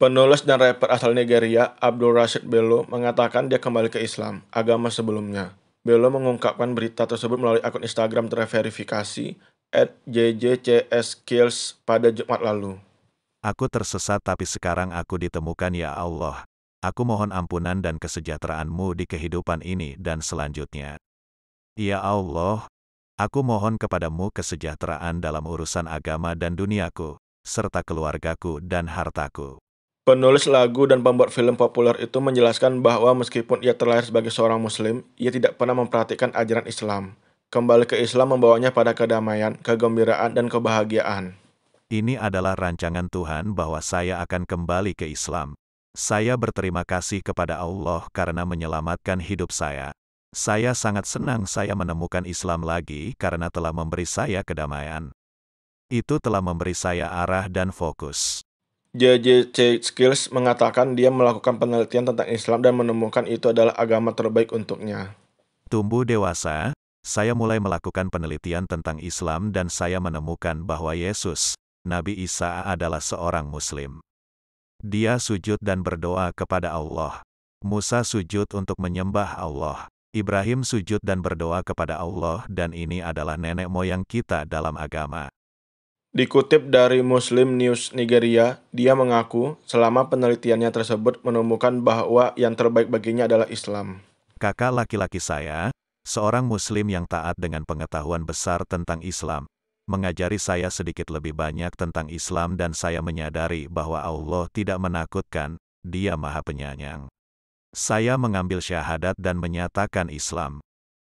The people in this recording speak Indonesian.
Penulis dan rapper asal Nigeria, Abdul Rashid Bello, mengatakan dia kembali ke Islam, agama sebelumnya. Bello mengungkapkan berita tersebut melalui akun Instagram terverifikasi at jjcskills pada Jumat lalu. Aku tersesat tapi sekarang aku ditemukan ya Allah. Aku mohon ampunan dan kesejahteraanmu di kehidupan ini dan selanjutnya. Ya Allah, aku mohon kepadamu kesejahteraan dalam urusan agama dan duniaku, serta keluargaku dan hartaku. Penulis lagu dan pembuat film populer itu menjelaskan bahwa meskipun ia terlahir sebagai seorang muslim, ia tidak pernah memperhatikan ajaran Islam. Kembali ke Islam membawanya pada kedamaian, kegembiraan, dan kebahagiaan. Ini adalah rancangan Tuhan bahwa saya akan kembali ke Islam. Saya berterima kasih kepada Allah karena menyelamatkan hidup saya. Saya sangat senang saya menemukan Islam lagi karena telah memberi saya kedamaian. Itu telah memberi saya arah dan fokus. JJC Skills mengatakan dia melakukan penelitian tentang Islam dan menemukan itu adalah agama terbaik untuknya. Tumbuh dewasa, saya mulai melakukan penelitian tentang Islam dan saya menemukan bahwa Yesus, Nabi Isa adalah seorang Muslim. Dia sujud dan berdoa kepada Allah. Musa sujud untuk menyembah Allah. Ibrahim sujud dan berdoa kepada Allah dan ini adalah nenek moyang kita dalam agama. Dikutip dari Muslim News Nigeria, dia mengaku selama penelitiannya tersebut menemukan bahwa yang terbaik baginya adalah Islam. Kakak laki-laki saya, seorang Muslim yang taat dengan pengetahuan besar tentang Islam, mengajari saya sedikit lebih banyak tentang Islam dan saya menyadari bahwa Allah tidak menakutkan, dia maha penyayang. Saya mengambil syahadat dan menyatakan Islam.